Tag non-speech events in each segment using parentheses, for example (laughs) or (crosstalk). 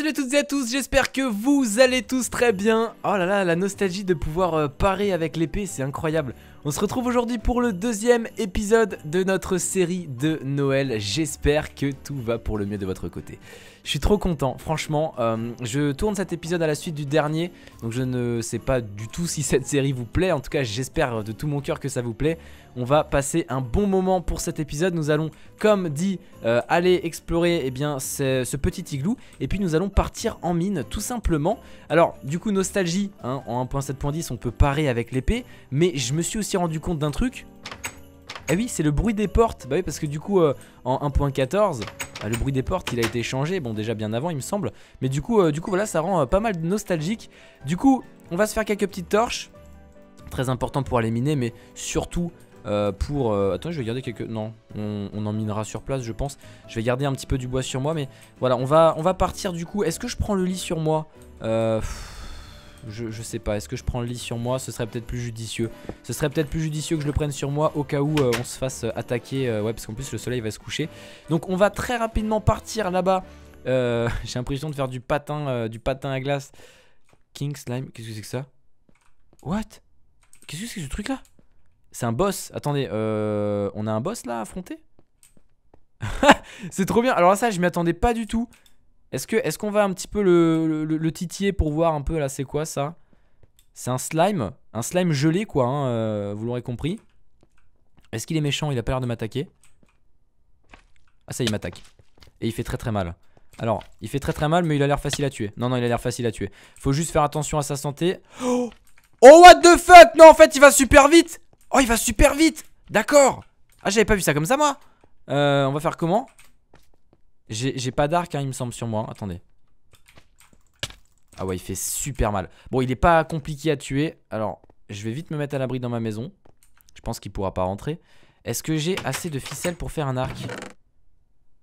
salut à toutes et à tous, j'espère que vous allez tous très bien Oh là là, la nostalgie de pouvoir euh, parer avec l'épée, c'est incroyable On se retrouve aujourd'hui pour le deuxième épisode de notre série de Noël J'espère que tout va pour le mieux de votre côté Je suis trop content, franchement, euh, je tourne cet épisode à la suite du dernier Donc je ne sais pas du tout si cette série vous plaît, en tout cas j'espère de tout mon cœur que ça vous plaît on va passer un bon moment pour cet épisode. Nous allons, comme dit, euh, aller explorer eh bien, ce, petit igloo. Et puis nous allons partir en mine, tout simplement. Alors, du coup, nostalgie, hein, en 1.7.10, on peut parer avec l'épée. Mais je me suis aussi rendu compte d'un truc. Ah oui, c'est le bruit des portes. Bah oui, parce que du coup, euh, en 1.14... Bah, le bruit des portes il a été changé, bon déjà bien avant il me semble Mais du coup, euh, du coup voilà ça rend pas mal nostalgique Du coup on va se faire quelques petites torches Très important pour aller miner mais surtout euh, pour... Euh, attends, je vais garder quelques... Non, on, en minera sur place, je pense. Je vais garder un petit peu du bois sur moi, mais voilà, on va, on va partir du coup. Est-ce que je prends le lit sur moi euh, je, je, sais pas, est-ce que je prends le lit sur moi Ce serait peut-être plus judicieux. Ce serait peut-être plus judicieux que je le prenne sur moi au cas où on se fasse attaquer. ouais, parce qu'en plus le soleil va se coucher. Donc on va très rapidement partir là-bas. (laughs) J'ai l'impression de faire du patin, du patin à glace. King Slime, qu'est-ce que c'est que ça What Qu'est-ce que c'est que ce truc là c'est un boss. Attendez, euh, on a un boss là à affronter (laughs) C'est trop bien. Alors là, ça, je m'y attendais pas du tout. Est-ce que, est qu'on va un petit peu le, titiller pour voir un peu là, c'est quoi ça C'est un slime, un slime gelé quoi, hein, euh, vous l'aurez compris. Est-ce qu'il est méchant Il a pas l'air de m'attaquer. Ah ça, il m'attaque. Et il fait très très mal. Alors, il fait très très mal, mais il a l'air facile à tuer. Non, non, il a l'air facile à tuer. Faut juste faire attention à sa santé. (gasps) oh what the fuck Non, en fait, il va super vite Oh, il va super vite D'accord Ah, j'avais pas vu ça comme ça, moi euh, On va faire comment J'ai pas d'arc, hein, il me semble, sur moi. Attendez. Ah ouais, il fait super mal. Bon, il est pas compliqué à tuer. Alors, je vais vite me mettre à l'abri dans ma maison. Je pense qu'il pourra pas rentrer. Est-ce que j'ai assez de ficelles pour faire un arc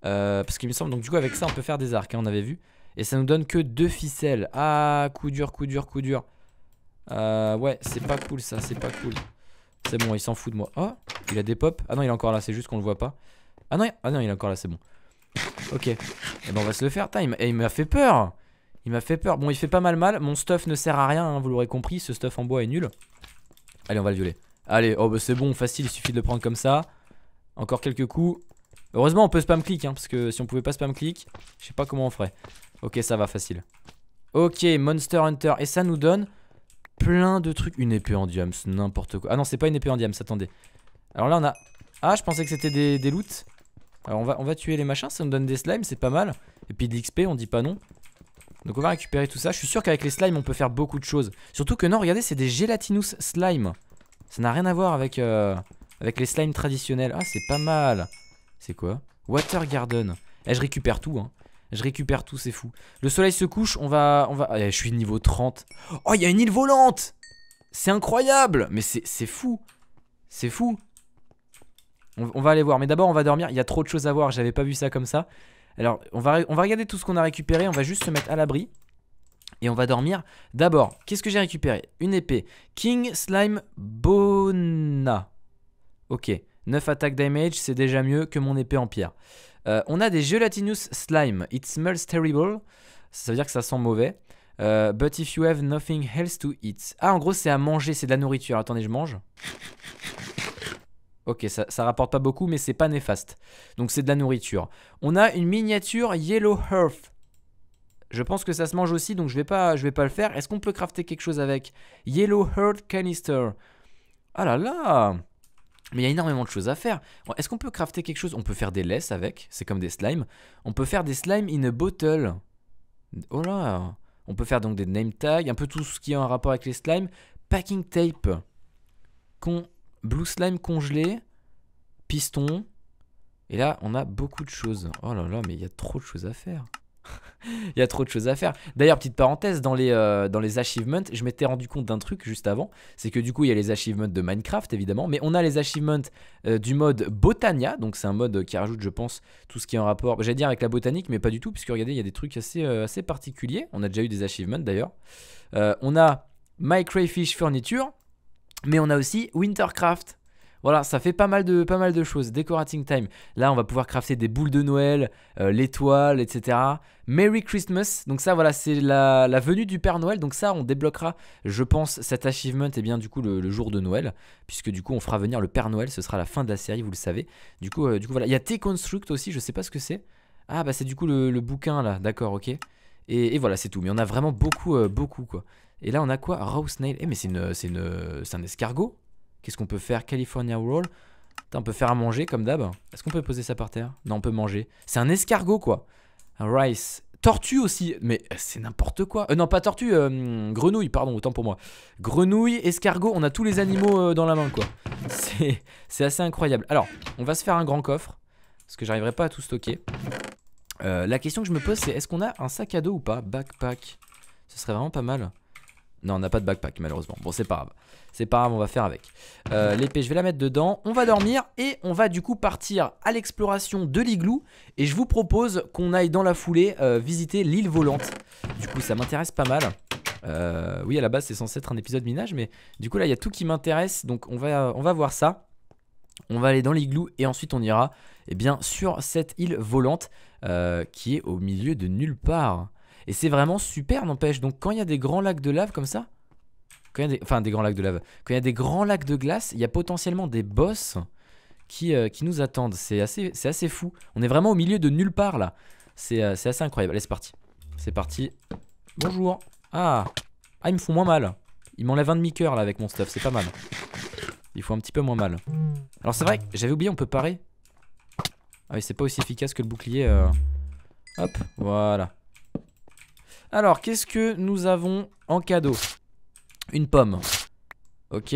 euh, Parce qu'il me semble, donc du coup, avec ça, on peut faire des arcs, hein, on avait vu. Et ça nous donne que deux ficelles. Ah, coup dur, coup dur, coup dur. Euh, ouais, c'est pas cool ça, c'est pas cool. C'est bon, il s'en fout de moi. Oh, il a des pop. Ah non, il est encore là, c'est juste qu'on le voit pas. Ah non, ah non, il est encore là, c'est bon. Ok. Et eh ben on va se le faire. Et eh, il m'a fait peur. Il m'a fait peur. Bon, il fait pas mal mal. Mon stuff ne sert à rien, hein, vous l'aurez compris. Ce stuff en bois est nul. Allez, on va le violer. Allez, oh bah c'est bon, facile, il suffit de le prendre comme ça. Encore quelques coups. Heureusement, on peut spam click, hein, parce que si on pouvait pas spam click, je sais pas comment on ferait. Ok, ça va, facile. Ok, Monster Hunter. Et ça nous donne plein de trucs. Une épée en diams, n'importe quoi. Ah non, c'est pas une épée en diams, attendez. Alors là, on a... Ah, je pensais que c'était des, des loots. Alors on va, on va tuer les machins, ça nous donne des slimes, c'est pas mal. Et puis de l'XP, on dit pas non. Donc on va récupérer tout ça. Je suis sûr qu'avec les slimes, on peut faire beaucoup de choses. Surtout que non, regardez, c'est des gelatinous slime. Ça n'a rien à voir avec, euh, avec les slimes traditionnels. Ah, c'est pas mal. C'est quoi Water Garden. Eh, je récupère tout. Hein. Je récupère tout, c'est fou. Le soleil se couche, on va... On va... Eh, je suis niveau 30. Oh, il y a une île volante C'est incroyable Mais c'est fou C'est fou on, va aller voir. Mais d'abord, on va dormir. Il y a trop de choses à voir. J'avais pas vu ça comme ça. Alors, on va, on va regarder tout ce qu'on a récupéré. On va juste se mettre à l'abri. Et on va dormir. D'abord, qu'est-ce que j'ai récupéré Une épée. King Slime Bona. Ok. 9 attaques damage, c'est déjà mieux que mon épée en pierre. Euh, on a des Gelatinous Slime. It smells terrible. Ça veut dire que ça sent mauvais. Euh, but if you have nothing else to eat. Ah, en gros, c'est à manger, c'est de la nourriture. attendez, je mange. Ok, ça, rapporte pas beaucoup, mais c'est pas néfaste. Donc, c'est de la nourriture. On a une miniature Yellow hearth, Je pense que ça se mange aussi, donc je vais pas, je vais pas le faire. Est-ce qu'on peut crafter quelque chose avec Yellow hearth Canister Ah là là mais il y a énormément de choses à faire. Est-ce qu'on peut crafter quelque chose On peut faire des laisses avec, c'est comme des slimes. On peut faire des slimes in a bottle. Oh là On peut faire donc des name tags, un peu tout ce qui a un rapport avec les slimes. Packing tape. Con Blue slime congelé. Piston. Et là, on a beaucoup de choses. Oh là là, mais il y a trop de choses à faire. (laughs) il y a trop de choses à faire. D'ailleurs, petite parenthèse, dans les, euh, dans les achievements, je m'étais rendu compte d'un truc juste avant, c'est que du coup, il y a les achievements de Minecraft, évidemment, mais on a les achievements euh, du mode Botania, donc c'est un mode euh, qui rajoute, je pense, tout ce qui est en rapport, j'allais dire avec la botanique, mais pas du tout, puisque regardez, il y a des trucs assez, assez particuliers, on a déjà eu des achievements d'ailleurs. on a My Crayfish Furniture, mais on a aussi Wintercraft. Voilà, ça fait pas mal de, pas mal de choses. Decorating time. Là, on va pouvoir crafter des boules de Noël, euh, l'étoile, etc. Merry Christmas. Donc ça, voilà, c'est la, venue du Père Noël. Donc ça, on débloquera, je pense, cet achievement, et eh bien du coup, le, jour de Noël. Puisque du coup, on fera venir le Père Noël. Ce sera la fin de la série, vous le savez. Du coup, euh, du coup voilà. Il y a T-Construct aussi, je sais pas ce que c'est. Ah, bah c'est du coup le, bouquin, là. D'accord, ok. Et, voilà, c'est tout. Mais on a vraiment beaucoup, euh, beaucoup, quoi. Et là, on a quoi Rose Snail. Eh, mais c'est un escargot Qu'est-ce qu'on peut faire California roll. on peut faire à manger comme d'hab. Est-ce qu'on peut poser ça par terre Non, on peut manger. C'est un escargot quoi. Un rice. Tortue aussi, mais euh, c'est n'importe quoi. Euh, non, pas tortue, euh, mm, grenouille, pardon, autant pour moi. Grenouille, escargot, on a tous les animaux dans la main, quoi. C'est assez incroyable. Alors, on va se faire un grand coffre, parce que j'arriverai pas à tout stocker. la question que je me pose, c'est est-ce qu'on a un sac à dos ou pas Backpack, ce serait vraiment pas mal. Non, on n'a pas de backpack malheureusement. Bon, c'est pas grave. C'est pas grave, on va faire avec. Euh, l'épée, je vais la mettre dedans. On va dormir et on va du coup partir à l'exploration de l'igloo. Et je vous propose qu'on aille dans la foulée euh, visiter l'île volante. Du coup, ça m'intéresse pas mal. Euh, oui, à la base, c'est censé être un épisode minage, mais du coup, là, il y a tout qui m'intéresse. Donc, on va, on va voir ça. On va aller dans l'igloo et ensuite on ira eh bien, sur cette île volante qui est au milieu de nulle part. Et c'est vraiment super, n'empêche. Donc quand il y a des grands lacs de lave comme ça, enfin des grands lacs de lave, quand il y a des grands lacs de glace, il y a potentiellement des boss qui, euh, qui nous attendent. C'est assez, assez fou. On est vraiment au milieu de nulle part là. Euh, c'est assez incroyable. Allez, c'est parti. C'est parti. Bonjour. Ah. Ah, ils me font moins mal. Ils m'enlèvent un demi-coeur là avec mon stuff. C'est pas mal. Ils font un petit peu moins mal. Alors c'est vrai, j'avais oublié, on peut parer. Ah oui, c'est pas aussi efficace que le bouclier. Euh. Hop, voilà. Alors, qu'est-ce que nous avons en cadeau Une pomme. Ok.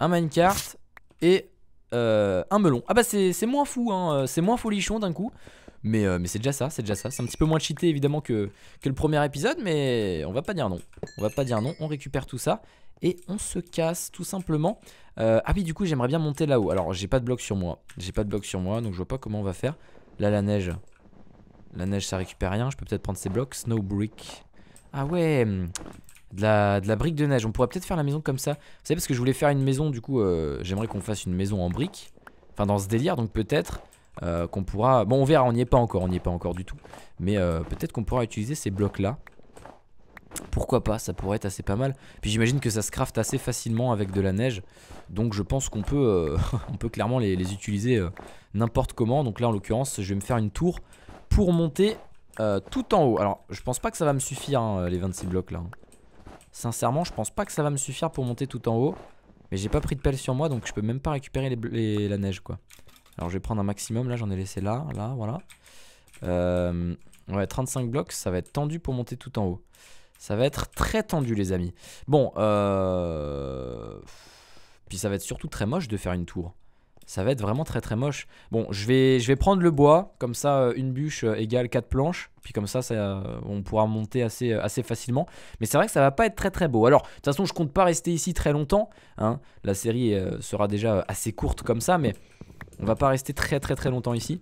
Un minecart. Et euh, un melon. Ah bah c'est moins fou, hein. Euh, c'est moins folichon d'un coup. Mais, euh, mais c'est déjà ça, c'est déjà ça. C'est un petit peu moins cheaté évidemment que, que le premier épisode, mais on va pas dire non. On va pas dire non, on récupère tout ça. Et on se casse tout simplement. ah oui, du coup, j'aimerais bien monter là-haut. Alors, j'ai pas de bloc sur moi. J'ai pas de bloc sur moi, donc je vois pas comment on va faire. Là, la neige, la neige, ça récupère rien. Je peux peut-être prendre ces blocs. Snow brick. Ah ouais hmm. de la, brique de neige. On pourrait peut-être faire la maison comme ça. Vous savez, parce que je voulais faire une maison, du coup, euh, j'aimerais qu'on fasse une maison en brique. Enfin, dans ce délire, donc peut-être euh, qu'on pourra... Bon, on verra, on n'y est pas encore, on n'y est pas encore du tout. Mais euh, peut-être qu'on pourra utiliser ces blocs-là. Pourquoi pas, ça pourrait être assez pas mal. Puis j'imagine que ça se craft assez facilement avec de la neige. Donc je pense qu'on peut, (laughs) peut clairement les, les utiliser n'importe comment. Donc là, en l'occurrence, je vais me faire une tour pour monter euh, tout en haut. Alors, je pense pas que ça va me suffire, hein, les 26 blocs là. Hein. Sincèrement, je pense pas que ça va me suffire pour monter tout en haut. Mais j'ai pas pris de pelle sur moi, donc je peux même pas récupérer la neige, quoi. Alors, je vais prendre un maximum. Là, j'en ai laissé là, là, voilà. Euh, ouais, 35 blocs, ça va être tendu pour monter tout en haut. Ça va être très tendu, les amis. Bon, euh, Puis ça va être surtout très moche de faire une tour. Ça va être vraiment très très moche. Bon, je vais, je vais prendre le bois, comme ça euh, une bûche euh, égale 4 planches, puis comme ça, ça euh, on pourra monter assez, assez facilement. Mais c'est vrai que ça va pas être très très beau. Alors, de toute façon, je compte pas rester ici très longtemps. Hein. La série sera déjà assez courte comme ça, mais on va pas rester très très très longtemps ici.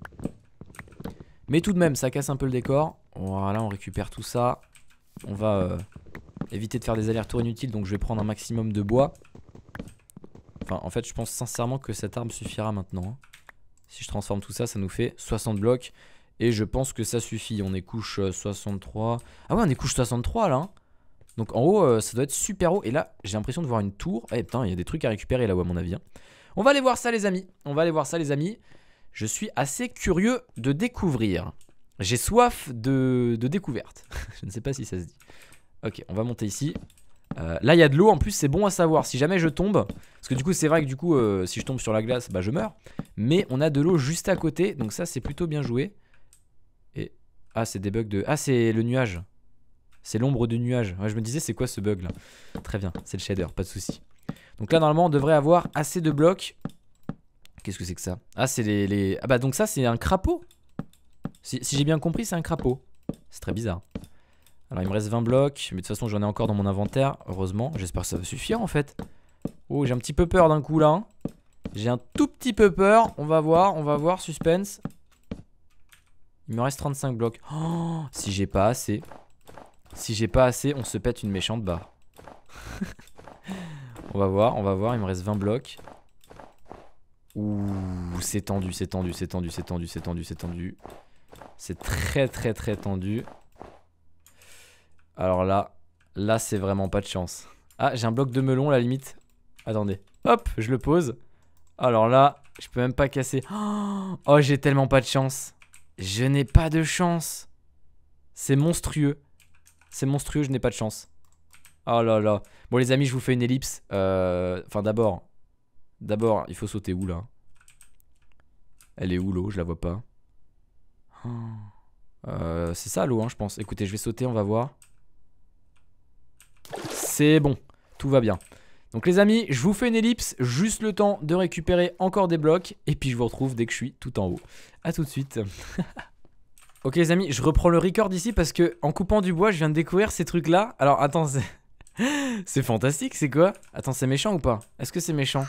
Mais tout de même, ça casse un peu le décor. Voilà, on récupère tout ça. On va éviter de faire des allers-retours inutiles, donc je vais prendre un maximum de bois. Enfin, en fait, je pense sincèrement que cette arme suffira maintenant. Hein. Si je transforme tout ça, ça nous fait 60 blocs. Et je pense que ça suffit. On est couche 63. Euh, ah ouais, on est couche 63 là. Hein. Donc en haut, euh, ça doit être super haut. Et là, j'ai l'impression de voir une tour. Eh putain, il y a des trucs à récupérer là-haut à mon avis. Hein. On va aller voir ça les amis. On va aller voir ça les amis. Je suis assez curieux de découvrir. J'ai soif de, de découverte. (laughs) je ne sais pas si ça se dit. Ok, on va monter ici. Euh, là, il y a de l'eau. En plus, c'est bon à savoir. Si jamais je tombe, parce que du coup, c'est vrai que du coup, euh, si je tombe sur la glace, bah je meurs. Mais on a de l'eau juste à côté. Donc ça, c'est plutôt bien joué. Et ah, c'est des bugs de. Ah, c'est le nuage. C'est l'ombre du nuage. Ouais, je me disais, c'est quoi ce bug là Très bien, c'est le shader, pas de souci. Donc là, normalement, on devrait avoir assez de blocs. Qu'est-ce que c'est que ça Ah, c'est les, les, Ah bah donc ça, c'est un crapaud. si j'ai bien compris, c'est un crapaud. C'est très bizarre. Alors il me reste 20 blocs, mais de toute façon j'en ai encore dans mon inventaire, heureusement. J'espère que ça va suffire en fait. Oh, j'ai un petit peu peur d'un coup là. J'ai un tout petit peu peur. On va voir, on va voir, suspense. Il me reste 35 blocs. Oh, si j'ai pas assez. Si j'ai pas assez, on se pète une méchante barre. (laughs) on va voir, on va voir. Il me reste 20 blocs. Ouh, c'est tendu, c'est tendu, c'est tendu, c'est tendu, c'est tendu, c'est tendu. C'est très très très tendu. Alors là, là, c'est vraiment pas de chance. Ah, j'ai un bloc de melon, la limite. Attendez. Hop, je le pose. Alors là, je peux même pas casser. (gasps) Oh, j'ai tellement pas de chance. Je n'ai pas de chance. C'est monstrueux. C'est monstrueux, je n'ai pas de chance. Oh là là. Bon, les amis, je vous fais une ellipse. Euh, enfin, d'abord. D'abord, il faut sauter où, là Elle est où, l'eau Je la vois pas. (gasps) Euh, c'est ça, l'eau, hein, je pense. Écoutez, je vais sauter, on va voir. C'est bon, tout va bien. Donc les amis, je vous fais une ellipse, juste le temps de récupérer encore des blocs, et puis je vous retrouve dès que je suis tout en haut. A tout de suite. (laughs) ok les amis, je reprends le record ici parce que en coupant du bois, je viens de découvrir ces trucs-là. Alors attends, c'est (laughs) fantastique, c'est quoi Attends, c'est méchant ou pas Est-ce que c'est méchant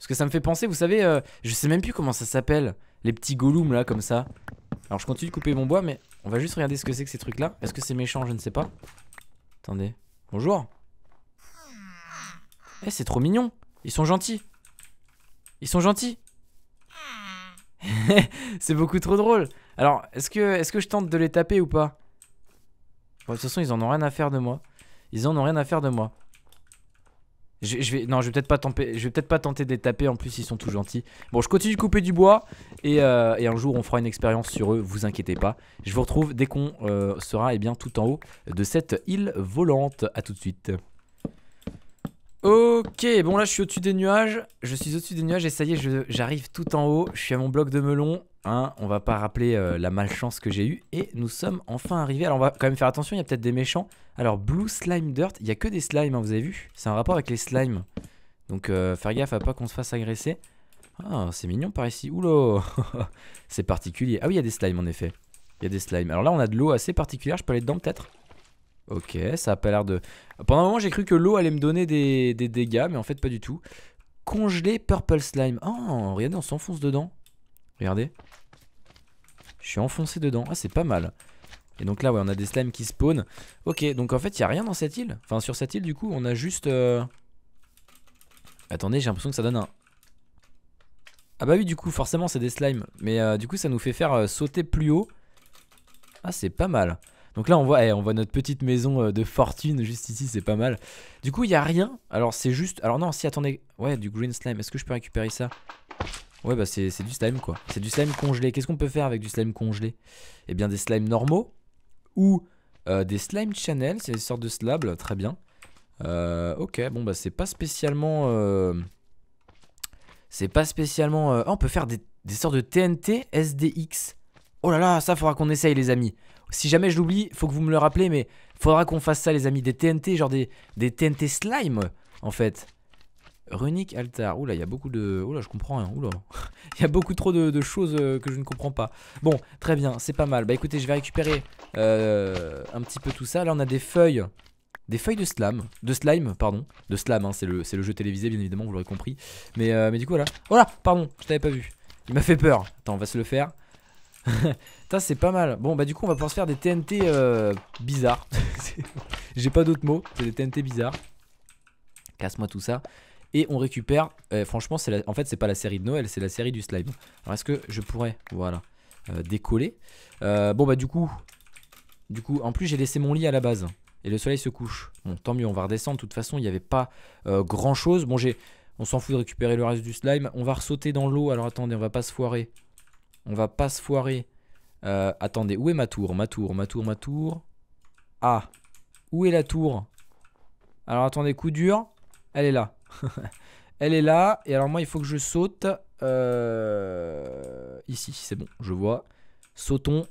Parce que ça me fait penser, vous savez, euh, je sais même plus comment ça s'appelle, les petits golooms là, comme ça. Alors je continue de couper mon bois, mais on va juste regarder ce que c'est que ces trucs-là. Est-ce que c'est méchant Je ne sais pas. Attendez. Bonjour eh, c'est trop mignon. Ils sont gentils. Ils sont gentils. (laughs) c'est beaucoup trop drôle. Alors, est-ce que, est que je tente de les taper ou pas De toute façon, ils en ont rien à faire de moi. Ils en ont rien à faire de moi. Je, vais, non, je vais peut-être pas, tenter de les taper. En plus, ils sont tout gentils. Bon, je continue de couper du bois. Et, euh, un jour, on fera une expérience sur eux. Vous inquiétez pas. Je vous retrouve dès qu'on euh, sera eh bien, tout en haut de cette île volante. A tout de suite. Ok, bon là je suis au-dessus des nuages, je suis au-dessus des nuages et ça y est, j'arrive tout en haut, je suis à mon bloc de melon, hein, on va pas rappeler euh, la malchance que j'ai eue, et nous sommes enfin arrivés, alors on va quand même faire attention, il y a peut-être des méchants, alors Blue Slime Dirt, il y a que des slimes, hein, vous avez vu, c'est un rapport avec les slimes, donc euh, faire gaffe à pas qu'on se fasse agresser, ah c'est mignon par ici, oula, (laughs) c'est particulier, ah oui il y a des slimes en effet, il y a des slimes, alors là on a de l'eau assez particulière, je peux aller dedans peut-être Ok, ça a pas l'air de... Pendant un moment, j'ai cru que l'eau allait me donner des, dégâts, mais en fait, pas du tout. Congelé Purple Slime. Oh, regardez, on s'enfonce dedans. Regardez. Je suis enfoncé dedans. Ah, c'est pas mal. Et donc là, ouais, on a des slimes qui spawnent. Ok, donc en fait, il n'y a rien dans cette île. Enfin, sur cette île, du coup, on a juste... Euh, Attendez, j'ai l'impression que ça donne un... Ah bah oui, du coup, forcément, c'est des slimes. Mais euh, du coup, ça nous fait faire euh, sauter plus haut. Ah, c'est pas mal. Donc là, on voit, eh, on voit notre petite maison euh, de fortune juste ici, c'est pas mal. Du coup, il n'y a rien. Alors, c'est juste. Alors, non, si, attendez. Ouais, du green slime. Est-ce que je peux récupérer ça Ouais, bah, c'est du slime quoi. C'est du slime congelé. Qu'est-ce qu'on peut faire avec du slime congelé Eh bien, des slimes normaux ou euh, des slime channel. C'est des sortes de slabs. Très bien. Euh, ok, bon, bah, c'est pas spécialement. C'est pas spécialement. Ah, on peut faire des, des sortes de TNT SDX. Oh là là, ça faudra qu'on essaye les amis. Si jamais je l'oublie, faut que vous me le rappelez, mais faudra qu'on fasse ça les amis. Des TNT, genre des, des TNT slime, en fait. Runic Altar. Oula, il y a beaucoup de. Oula, je comprends rien. Oula. (laughs) Il y a beaucoup trop de, choses euh, que je ne comprends pas. Bon, très bien, c'est pas mal. Bah écoutez, je vais récupérer euh, un petit peu tout ça. Là, on a des feuilles. Des feuilles de slime. De slime, pardon. De slime, hein, c'est le, jeu télévisé, bien évidemment, vous l'aurez compris. Mais, euh, mais du coup, voilà. Oh là, pardon, je t'avais pas vu. Il m'a fait peur. Attends, on va se le faire. Ça (laughs) c'est pas mal. Bon bah du coup on va pouvoir se faire des TNT euh, bizarres. (laughs) J'ai pas d'autres mots, c'est des TNT bizarres. Casse-moi tout ça. Et on récupère, eh, franchement en fait c'est pas la série de Noël, c'est la série du slime. Alors est-ce que je pourrais, voilà, euh, décoller euh, Bon bah du coup, du coup en plus j'ai laissé mon lit à la base. Et le soleil se couche. Bon tant mieux, on va redescendre. De toute façon il n'y avait pas grand chose. Bon j'ai, on s'en fout de récupérer le reste du slime. On va ressauter dans l'eau. Alors attendez, on va pas se foirer. On va pas se foirer. Euh, attendez, où est ma tour Ma tour, ma tour, ma tour. Ah, où est la tour Alors attendez, coup dur. Elle est là. (laughs) Elle est là. Et alors moi, il faut que je saute. Euh, ici, c'est bon, je vois. Sautons.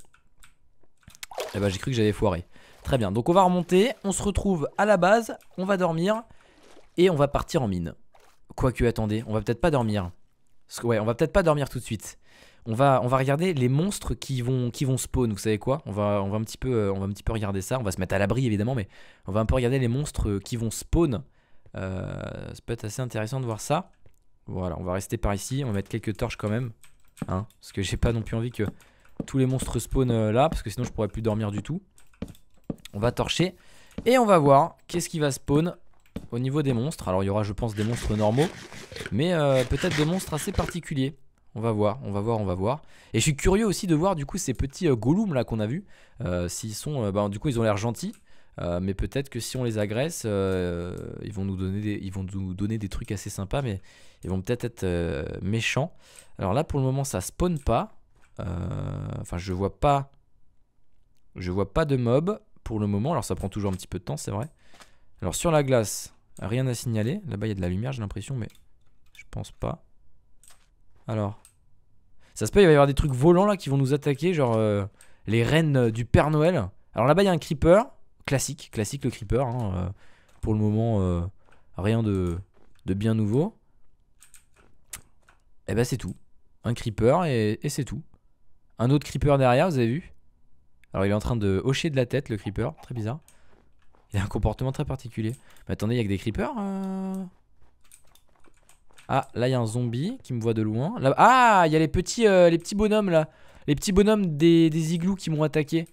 Eh bah j'ai cru que j'avais foiré. Très bien, donc on va remonter. On se retrouve à la base. On va dormir. Et on va partir en mine. Quoique, attendez, on va peut-être pas dormir. Ouais, on va peut-être pas dormir tout de suite on va, on va regarder les monstres qui vont, qui vont spawn. Vous savez quoi on va, on, va un petit peu, euh, on va un petit peu regarder ça. On va se mettre à l'abri évidemment, mais on va un peu regarder les monstres euh, qui vont spawn. Euh, ça peut être assez intéressant de voir ça. Voilà, on va rester par ici. On va mettre quelques torches quand même. Hein, parce que j'ai pas non plus envie que tous les monstres spawn là. Parce que sinon je pourrais plus dormir du tout. On va torcher. Et on va voir qu'est-ce qui va spawn au niveau des monstres. Alors il y aura je pense des monstres normaux. Mais peut-être des monstres assez particuliers. On va voir, on va voir, on va voir. Et je suis curieux aussi de voir du coup ces petits euh, là qu'on a vus. Euh, s'ils sont, euh, bah, du coup ils ont l'air gentils, euh, mais peut-être que si on les agresse, ils vont nous donner, des, ils vont nous donner des trucs assez sympas, mais ils vont peut-être être, méchants. Alors là pour le moment ça spawn pas. Enfin je vois pas, je vois pas de mob pour le moment. Alors ça prend toujours un petit peu de temps, c'est vrai. Alors sur la glace, rien à signaler. Là-bas il y a de la lumière, j'ai l'impression, mais je pense pas. Alors, ça se peut, il va y avoir des trucs volants là qui vont nous attaquer, genre euh, les reines du Père Noël. Alors là-bas, il y a un creeper, classique, classique le creeper. Hein, euh, pour le moment, euh, rien de, bien nouveau. Et eh bah, ben, c'est tout. Un creeper et, c'est tout. Un autre creeper derrière, vous avez vu Alors, il est en train de hocher de la tête, le creeper. Très bizarre. Il a un comportement très particulier. Mais attendez, il y a que des creepers ah, là, il y a un zombie qui me voit de loin. ah, il y a les petits, euh, les petits bonhommes là. Les petits bonhommes des, des igloos qui m'ont attaqué.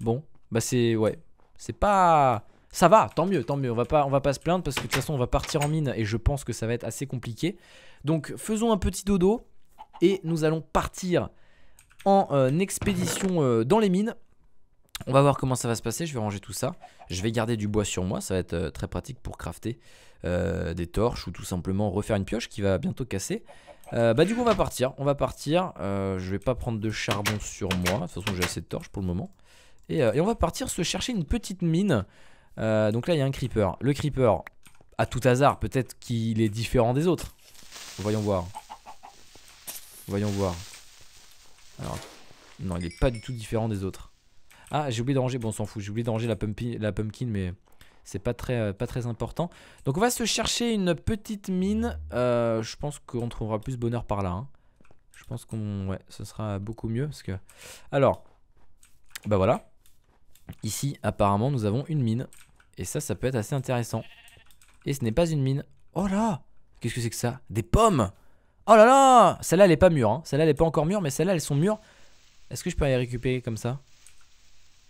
Bon, bah c'est. Ouais. C'est pas. Ça va, tant mieux, tant mieux. On va pas, on va pas se plaindre parce que de toute façon, on va partir en mine et je pense que ça va être assez compliqué. Donc, faisons un petit dodo et nous allons partir en euh, expédition euh, dans les mines. On va voir comment ça va se passer, je vais ranger tout ça. Je vais garder du bois sur moi, ça va être euh, très pratique pour crafter euh, des torches ou tout simplement refaire une pioche qui va bientôt casser. Euh, bah du coup on va partir, on va partir. je vais pas prendre de charbon sur moi, de toute façon j'ai assez de torches pour le moment. Et, on va partir se chercher une petite mine. donc là il y a un creeper. Le creeper, à tout hasard, peut-être qu'il est différent des autres. Voyons voir. Voyons voir. Alors, non il est pas du tout différent des autres. Ah, j'ai oublié ranger, bon, on s'en fout, j'ai oublié d'arranger la, la pumpkin, mais c'est pas très, euh, pas très important. Donc on va se chercher une petite mine. Euh, je pense qu'on trouvera plus bonheur par là. Hein. Je pense qu'on, ouais, ce sera beaucoup mieux parce que. Alors, bah voilà. Ici, apparemment, nous avons une mine. Et ça, ça peut être assez intéressant. Et ce n'est pas une mine. Oh là Qu'est-ce que c'est que ça Des pommes Oh là là Celle-là, elle est pas mûre. Hein. Celle-là, elle est pas encore mûre, mais celle-là, elles sont mûres. Est-ce que je peux aller récupérer comme ça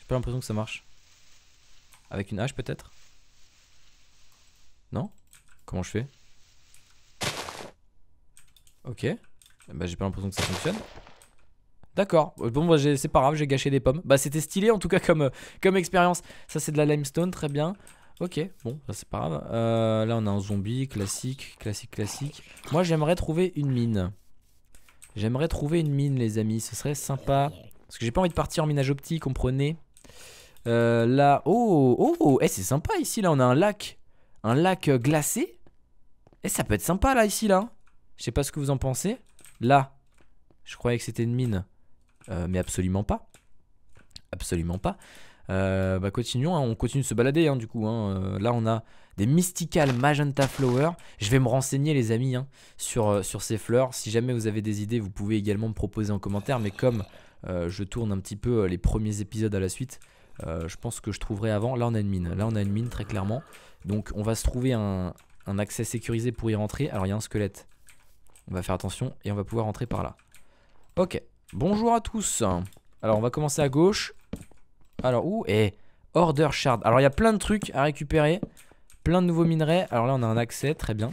j'ai pas l'impression que ça marche. Avec une hache peut-être Non Comment je fais Ok. Bah j'ai pas l'impression que ça fonctionne. D'accord. Bon, bah, c'est pas grave, j'ai gâché des pommes. Bah c'était stylé en tout cas comme, euh, comme expérience. Ça c'est de la limestone, très bien. Ok, bon, ça bah, c'est pas grave. Euh, là on a un zombie, classique, classique, classique. Moi j'aimerais trouver une mine. J'aimerais trouver une mine les amis, ce serait sympa. Parce que j'ai pas envie de partir en minage optique, comprenez euh, là, oh, oh, oh c'est sympa ici, là, on a un lac. Un lac euh, glacé. Et eh, ça peut être sympa, là, ici, là. Je sais pas ce que vous en pensez. Là, je croyais que c'était une mine. Euh, mais absolument pas. Absolument pas. bah continuons, hein, on continue de se balader hein, du coup. Hein. là on a des mystical magenta flower. Je vais me renseigner les amis sur, sur, ces fleurs. Si jamais vous avez des idées, vous pouvez également me proposer en commentaire. Mais comme euh, je tourne un petit peu euh, les premiers épisodes à la suite. Euh, je pense que je trouverai avant. Là, on a une mine. Là, on a une mine, très clairement. Donc, on va se trouver un, accès sécurisé pour y rentrer. Alors, il y a un squelette. On va faire attention et on va pouvoir rentrer par là. Ok. Bonjour à tous. Alors, on va commencer à gauche. Alors, où est Order Shard. Alors, il y a plein de trucs à récupérer. Plein de nouveaux minerais. Alors là, on a un accès. Très bien.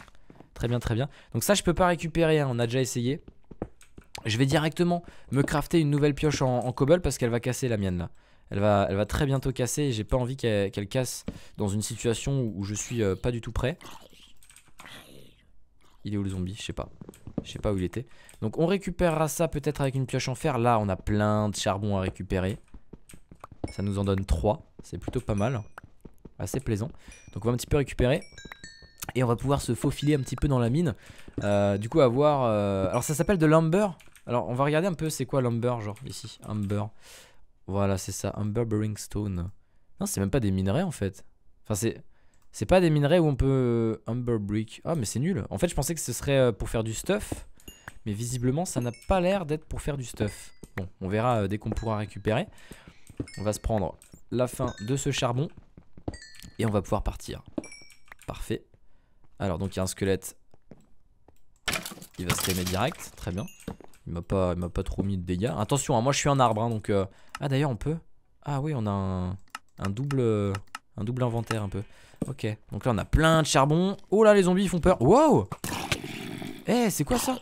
Très bien, très bien. Donc ça, je peux pas récupérer. Hein. On a déjà essayé. Je vais directement me crafter une nouvelle pioche en, cobble parce qu'elle va casser la mienne là. Elle va, elle va très bientôt casser et j'ai pas envie qu'elle casse dans une situation où je suis euh, pas du tout prêt. Il est où le zombie Je sais pas. Je sais pas où il était. Donc on récupérera ça peut-être avec une pioche en fer. Là on a plein de charbon à récupérer. Ça nous en donne 3. C'est plutôt pas mal. Assez plaisant. Donc on va un petit peu récupérer et on va pouvoir se faufiler un petit peu dans la mine. Euh, du coup, avoir. Euh, alors, ça s'appelle de l'umber. Alors, on va regarder un peu c'est quoi l'umber, genre ici. Umber. Voilà, c'est ça. Umber Burning Stone. Non, c'est même pas des minerais en fait. Enfin, c'est. C'est pas des minerais où on peut. Umber euh, Brick. Ah, mais c'est nul. En fait, je pensais que ce serait pour faire du stuff. Mais visiblement, ça n'a pas l'air d'être pour faire du stuff. Bon, on verra dès qu'on pourra récupérer. On va se prendre la fin de ce charbon. Et on va pouvoir partir. Parfait. Alors, donc il y a un squelette. Il va se direct. Très bien. Il m'a pas, pas trop mis de dégâts. Attention, hein, moi je suis un arbre. Hein, donc, euh, Ah, d'ailleurs, on peut. Ah, oui, on a un, double. Un double inventaire un peu. Ok. Donc là, on a plein de charbon. Oh là, les zombies, ils font peur. Wow Eh, c'est quoi ça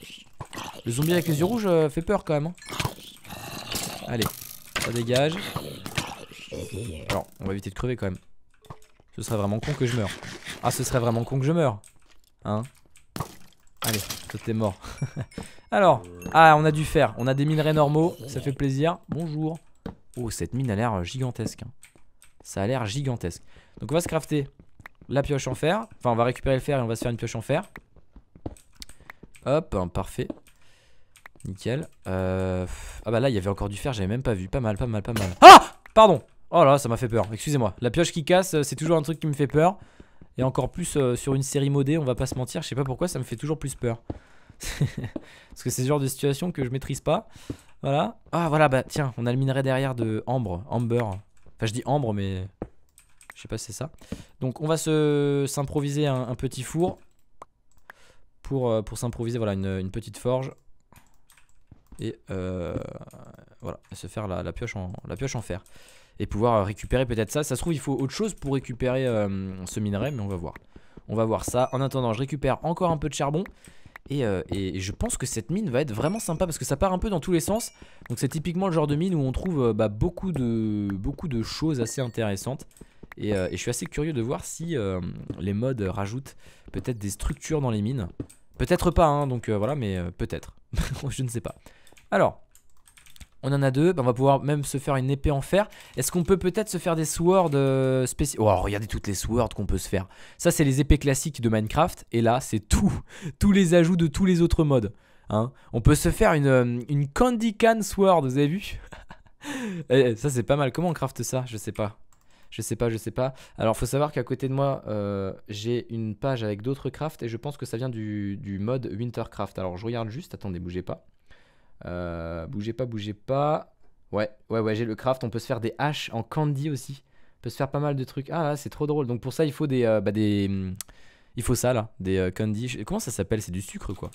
Le zombie avec les yeux rouges euh, fait peur quand même. Hein. Allez, ça dégage. Alors, on va éviter de crever quand même. Ce serait vraiment con que je meure. Ah, ce serait vraiment con que je meure. Hein Allez, toi t'es mort. (laughs) Alors, ah, on a du fer. On a des minerais normaux. Ça fait plaisir. Bonjour. Oh, cette mine a l'air euh, gigantesque. Hein. Ça a l'air gigantesque. Donc, on va se crafter la pioche en fer. Enfin, on va récupérer le fer et on va se faire une pioche en fer. Hop, hein, parfait. Nickel. Euh, ah bah là, il y avait encore du fer, j'avais même pas vu. Pas mal, pas mal, pas mal. Ah Pardon Oh là, ça m'a fait peur. Excusez-moi. La pioche qui casse, euh, c'est toujours un truc qui me fait peur. Et encore plus euh, sur une série modée, on va pas se mentir, je sais pas pourquoi, ça me fait toujours plus peur. (laughs) Parce que c'est ce genre de situation que je maîtrise pas. Voilà. Ah voilà, bah tiens, on a le minerai derrière de ambre, amber. Enfin je dis ambre mais je sais pas si c'est ça. Donc on va s'improviser un, petit four pour, euh, pour s'improviser voilà une, petite forge et euh, voilà se faire pioche en la pioche en fer et pouvoir euh, récupérer peut-être ça. Ça se trouve, il faut autre chose pour récupérer euh, ce minerai, mais on va voir. On va voir ça. En attendant, je récupère encore un peu de charbon. Euh, et, je pense que cette mine va être vraiment sympa parce que ça part un peu dans tous les sens. Donc c'est typiquement le genre de mine où on trouve bah, beaucoup, de, beaucoup de choses assez intéressantes. Et, et je suis assez curieux de voir si les mods rajoutent peut-être des structures dans les mines. Peut-être pas, hein, donc voilà, mais peut-être. (laughs) je ne sais pas. Alors, on en a deux, ben, on va pouvoir même se faire une épée en fer. Est-ce qu'on peut peut-être se faire des swords euh, Oh, regardez toutes les swords qu'on peut se faire. Ça, c'est les épées classiques de Minecraft, et là, c'est tout, (laughs) tous les ajouts de tous les autres modes. Hein. On peut se faire une, euh, une Candy Can Sword, vous avez vu (laughs) eh, eh, Ça, c'est pas mal. Comment on craft ça Je sais pas. Je sais pas, je sais pas. Alors, faut savoir qu'à côté de moi, euh, j'ai une page avec d'autres crafts et je pense que ça vient du, du mode Wintercraft. Alors, je regarde juste. Attendez, bougez pas. Euh, bougez pas, bougez pas. Ouais, ouais, ouais, j'ai le craft. On peut se faire des haches en candy aussi. On peut se faire pas mal de trucs. Ah, c'est trop drôle. Donc pour ça, il faut des... Euh, bah, des hmm, il faut ça, là. Des euh, candy... Comment ça s'appelle C'est du sucre, quoi.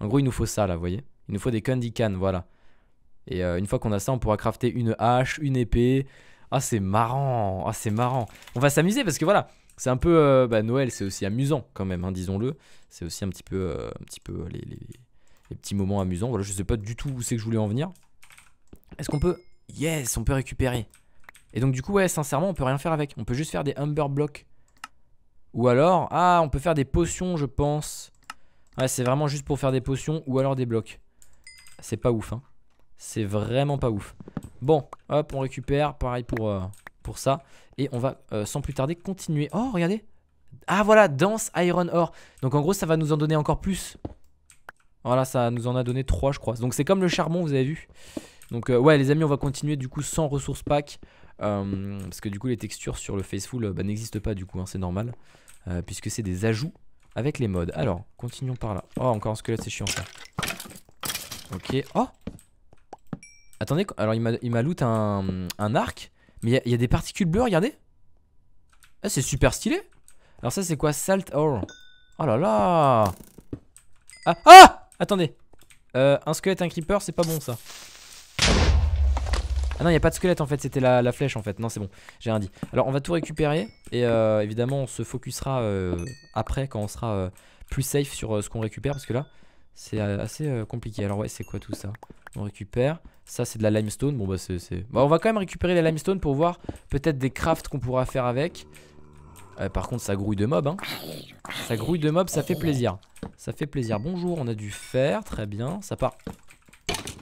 En gros, il nous faut ça, là, vous voyez Il nous faut des candy cans, voilà. Et une fois qu'on a ça, on pourra crafter une hache, une épée. Ah, c'est marrant. Ah, c'est marrant. On va s'amuser parce que, voilà, c'est un peu... Bah, Noël, c'est aussi amusant, quand même, hein, disons-le. C'est aussi un petit peu, un petit peu les... les des petits moments amusants. Voilà, je sais pas du tout où c'est que je voulais en venir. Est-ce qu'on peut... Yes, on peut récupérer. Et donc du coup, ouais, sincèrement, on peut rien faire avec. On peut juste faire des Humber Blocks. Ou alors, ah, on peut faire des potions, je pense. Ouais, c'est vraiment juste pour faire des potions ou alors des blocs. C'est pas ouf, hein. C'est vraiment pas ouf. Bon, hop, on récupère. Pareil pour, euh, pour ça. Et on va, euh, sans plus tarder, continuer. Oh, regardez. Ah, voilà, danse Iron Ore. Donc en gros, ça va nous en donner encore plus. Voilà, ça nous en a donné 3 je crois. Donc c'est comme le charbon, vous avez vu. Donc euh, ouais les amis, on va continuer du coup sans ressources pack. Euh, parce que du coup les textures sur le Faceful euh, bah, n'existent pas du coup, hein, c'est normal. puisque c'est des ajouts avec les modes. Alors, continuons par là. Oh, encore un squelette, c'est chiant ça. Ok. Oh Attendez, alors il m'a loot un, arc. Mais il y, a des particules bleues, regardez. Ah, c'est super stylé. Alors ça, c'est quoi Salt or. Oh là là Ah Ah Attendez. Euh, un squelette, un creeper, c'est pas bon ça. Ah non, il a pas de squelette en fait, c'était la, flèche en fait. Non, c'est bon, j'ai rien dit. Alors, on va tout récupérer et euh, évidemment, on se focusera euh, après quand on sera plus safe sur ce qu'on récupère parce que là, c'est assez compliqué. Alors, ouais, c'est quoi tout ça On récupère. Ça, c'est de la limestone. Bon, bah, c'est. Bah, on va quand même récupérer la limestone pour voir peut-être des crafts qu'on pourra faire avec. Euh, par contre, ça grouille de mobs. Hein. Ça grouille de mobs, ça fait plaisir. Ça fait plaisir. Bonjour, on a du fer. Très bien. Ça part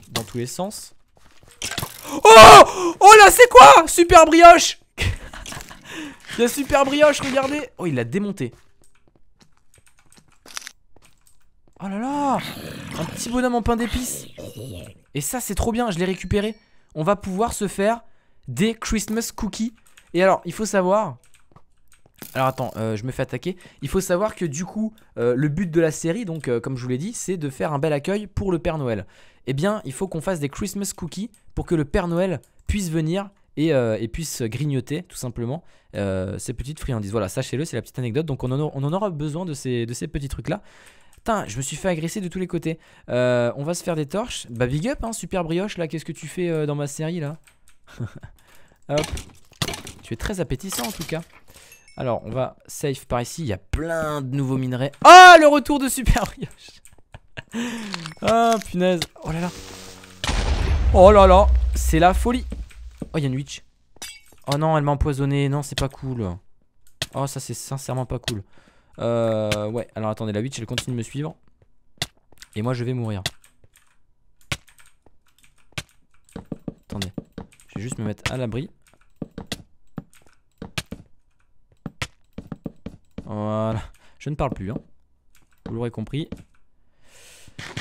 dans tous les sens. Oh Oh là, c'est quoi Super brioche (laughs) La super brioche, regardez. Oh, il l'a démonté. Oh là là Un petit bonhomme en pain d'épices. Et ça, c'est trop bien. Je l'ai récupéré. On va pouvoir se faire des Christmas cookies. Et alors, il faut savoir alors attends, euh, je me fais attaquer. Il faut savoir que du coup, euh, le but de la série, donc euh, comme je vous l'ai dit, c'est de faire un bel accueil pour le Père Noël. Eh bien, il faut qu'on fasse des Christmas cookies pour que le Père Noël puisse venir et, puisse grignoter tout simplement ces petites friandises. Voilà, sachez-le, c'est la petite anecdote. Donc on en, aura besoin de ces, de petits trucs-là. Putain, je me suis fait agresser de tous les côtés. on va se faire des torches. Bah big up, hein, super brioche là, qu'est-ce que tu fais dans ma série là (laughs) Hop. Tu es très appétissant en tout cas. Alors, on va safe par ici. Il y a plein de nouveaux minerais. Ah, le retour de Super Brioche (laughs) Ah, punaise. Oh là là. Oh là là. C'est la folie. Oh, il y a une witch. Oh non, elle m'a empoisonné. Non, c'est pas cool. Oh, ça, c'est sincèrement pas cool. Euh, ouais, alors attendez, la witch, elle continue de me suivre. Et moi, je vais mourir. Attendez. Je vais juste me mettre à l'abri. Voilà. Je ne parle plus. Hein. Vous l'aurez compris.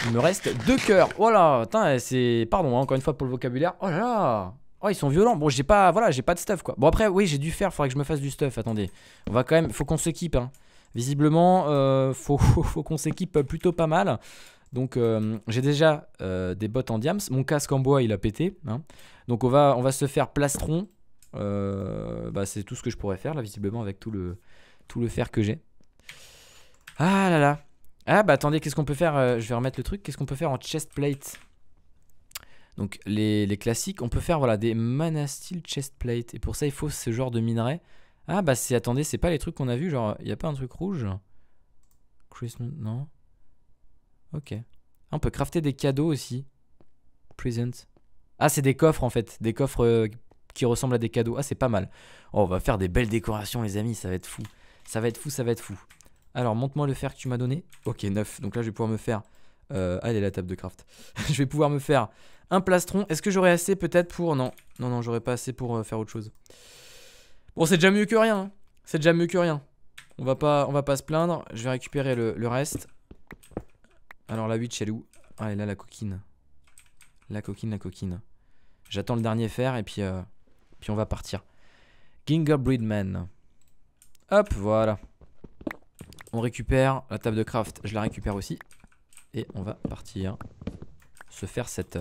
Il me reste deux cœurs. Voilà. Oh eh, c'est. Pardon, hein, encore une fois pour le vocabulaire. Oh là là. Oh, ils sont violents. Bon, j'ai pas. Voilà, j'ai pas de stuff quoi. Bon, après, oui, j'ai dû faire. Faudrait que je me fasse du stuff. Attendez. On va quand même. Faut qu'on s'équipe. Hein. Visiblement, euh, (laughs) faut, qu'on s'équipe plutôt pas mal. Donc euh, j'ai déjà euh, des bottes en diams. Mon casque en bois il a pété. Hein. Donc on va, on va se faire plastron. Bah, c'est tout ce que je pourrais faire là visiblement avec tout le, tout le fer que j'ai. Ah là là. Ah bah attendez, qu'est-ce qu'on peut faire euh, Je vais remettre le truc. Qu'est-ce qu'on peut faire en chestplate Donc les, classiques, on peut faire voilà des mana steel chest Et pour ça, il faut ce genre de minerai. Ah bah c'est, attendez, c'est pas les trucs qu'on a vu. Genre, il n'y a pas un truc rouge Christmas, non Ok. Ah, on peut crafter des cadeaux aussi. Present. Ah, c'est des coffres en fait. Des coffres euh, qui ressemblent à des cadeaux. Ah, c'est pas mal. Oh, on va faire des belles décorations, les amis. Ça va être fou. Ça va être fou, ça va être fou. Alors, montre-moi le fer que tu m'as donné. Ok, neuf. Donc là, je vais pouvoir me faire... Euh, allez, la table de craft. (laughs) je vais pouvoir me faire un plastron. Est-ce que j'aurai assez peut-être pour... Non, non, non, j'aurai pas assez pour euh, faire autre chose. Bon, c'est déjà mieux que rien. Hein. C'est déjà mieux que rien. On va pas, on va pas se plaindre. Je vais récupérer le, reste. Alors la 8, elle est où Ah, elle là, la coquine. La coquine, la coquine. J'attends le dernier fer et puis, euh, puis on va partir. Gingerbread Man. Hop, voilà. On récupère la table de craft, je la récupère aussi. Et on va partir se faire cette,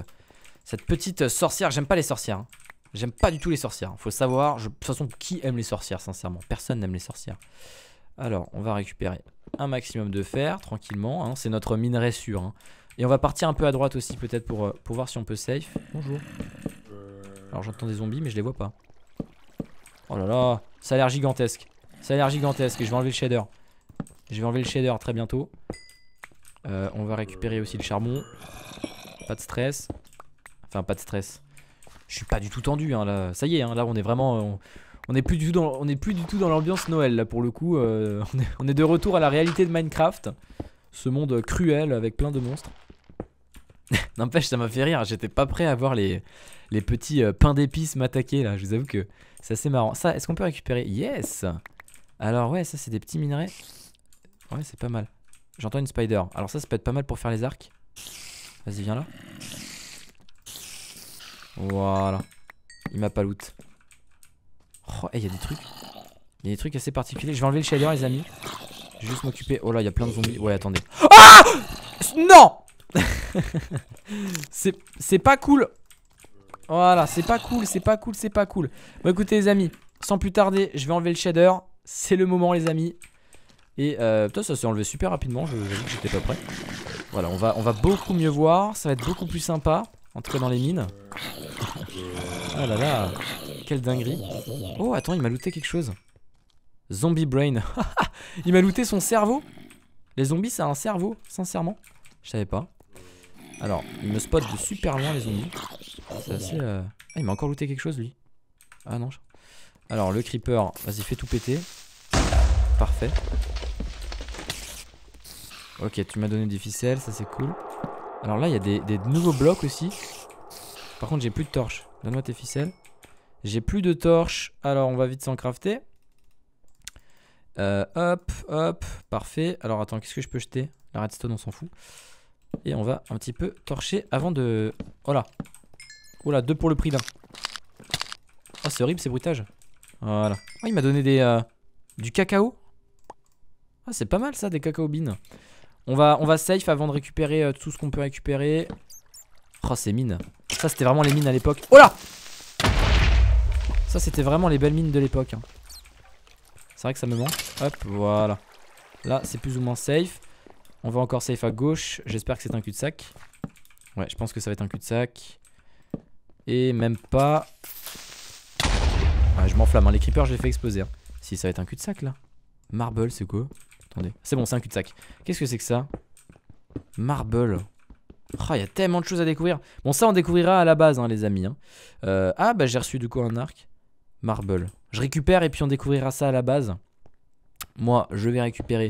cette petite sorcière. J'aime pas les sorcières. Hein. J'aime pas du tout les sorcières. Faut savoir, de toute façon, qui aime les sorcières, sincèrement Personne n'aime les sorcières. Alors, on va récupérer un maximum de fer, tranquillement. Hein. C'est notre minerai sûr. Hein. Et on va partir un peu à droite aussi, peut-être, pour, euh, pour voir si on peut safe. Bonjour. Alors, j'entends des zombies, mais je les vois pas. Oh là là, ça a l'air gigantesque. Ça a l'air gigantesque. je vais enlever le shader. Je vais enlever le shader très bientôt. Euh, on va récupérer aussi le charbon. Pas de stress. Enfin, pas de stress. Je suis pas du tout tendu. Hein, là. Ça y est, hein, là, on est vraiment. Euh, on... n'est plus du tout dans, est plus du tout dans l'ambiance Noël là pour le coup. Euh, (laughs) on, est, de retour à la réalité de Minecraft, ce monde cruel avec plein de monstres. (laughs) N'empêche, ça m'a fait rire. J'étais pas prêt à voir les, les petits pains d'épices m'attaquer là. Je vous avoue que c'est assez marrant. Ça, est-ce qu'on peut récupérer Yes. Alors ouais, ça c'est des petits minerais. Ouais, c'est pas mal. J'entends une spider. Alors ça, ça peut être pas mal pour faire les arcs. Vas-y, viens là. Voilà. Il m'a pas loot. Oh, eh, il y a des trucs. Il y a des trucs assez particuliers. Je vais enlever le shader, les amis. Je vais juste m'occuper. Oh là, il y a plein de zombies. Ouais, attendez. Ah Non (laughs) C'est pas cool. Voilà, c'est pas cool, c'est pas cool, c'est pas cool. Bon, écoutez, les amis, sans plus tarder, je vais enlever le shader. C'est le moment, les amis. Et euh, putain, ça s'est enlevé super rapidement. Je que j'étais pas prêt. Voilà, on va, on va beaucoup mieux voir. Ça va être beaucoup plus sympa. Entrer dans les mines. Ah là là, quelle dinguerie. Oh, attends, il m'a looté quelque chose. Zombie brain. (laughs) il m'a looté son cerveau. Les zombies, ça a un cerveau, sincèrement. Je savais pas. Alors, il me spot de super loin, les zombies. C'est euh, Ah, il m'a encore looté quelque chose, lui. Ah non, je... Alors, le creeper, vas-y, fais tout péter. Parfait. Ok, tu m'as donné des ficelles, ça c'est cool. Alors là, il y a des, nouveaux blocs aussi. Par contre, j'ai plus de torches. Donne-moi tes ficelles. J'ai plus de torches, alors on va vite s'en crafter. Euh, hop, hop, parfait. Alors attends, qu'est-ce que je peux jeter La redstone, on s'en fout. Et on va un petit peu torcher avant de... Oh là Oh là, deux pour le prix d'un. Oh, c'est horrible ces bruitages. Voilà. Oh, il m'a donné des, euh, du cacao. Ah, c'est pas mal ça, des cacao beans. On va, on va safe avant de récupérer euh, tout ce qu'on peut récupérer. Oh, c'est mines. Ça, c'était vraiment les mines à l'époque. Oh là Ça, c'était vraiment les belles mines de l'époque. Hein. C'est vrai que ça me manque. Hop, voilà. Là, c'est plus ou moins safe. On va encore safe à gauche. J'espère que c'est un cul-de-sac. Ouais, je pense que ça va être un cul-de-sac. Et même pas je m'enflamme, hein. les creepers, je les fais exploser. Hein. Si ça va être un cul-de-sac là. Marble, c'est quoi Attendez. C'est bon, c'est un cul-de-sac. Qu'est-ce que c'est que ça Marble. Oh, il y a tellement de choses à découvrir. Bon, ça, on découvrira à la base, hein, les amis. Euh, ah, bah, j'ai reçu du coup un arc. Marble. Je récupère et puis on découvrira ça à la base. Moi, je vais récupérer,